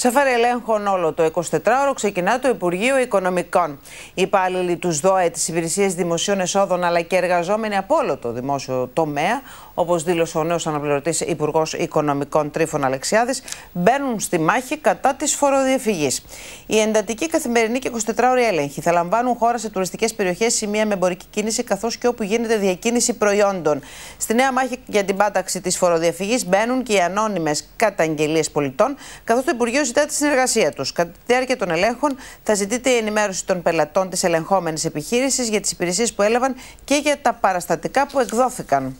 Σε φάρε ελέγχον όλο το 24ωρο ξεκινά το Υπουργείο Οικονομικών. Οι υπάλληλοι τους ΔΟΕ, τη Υπηρεσία Δημοσίων Εσόδων αλλά και εργαζόμενοι από όλο το δημόσιο τομέα, όπως δήλωσε ο νέος αναπληρωτής Υπουργός Οικονομικών Τρίφων Αλεξιάδης, μπαίνουν στη μάχη κατά της φοροδιαφυγής. Η εντατική καθημερινή και 24 ωρη έλεγχοι θα λαμβάνουν χώρα σε τουριστικές περιοχές, σημεία με εμπορική κίνηση καθώς και όπου γίνεται διακίνηση προϊόντων. Στη νέα μάχη για την πάταξη της φοροδιαφυγής μπαίνουν και οι ανώνυμες καταγγελίες πολιτών, καθώς το Υπουργείο ζητά τη συνεργασία τους. Κατά τη διάρκεια των ελέγχων θα ζητείτε η ενημέρωση των πελατών της ελεγχόμενης επιχείρησης για τις υπηρεσίες που έλαβαν και για τα παραστατικά που εκδόθηκαν.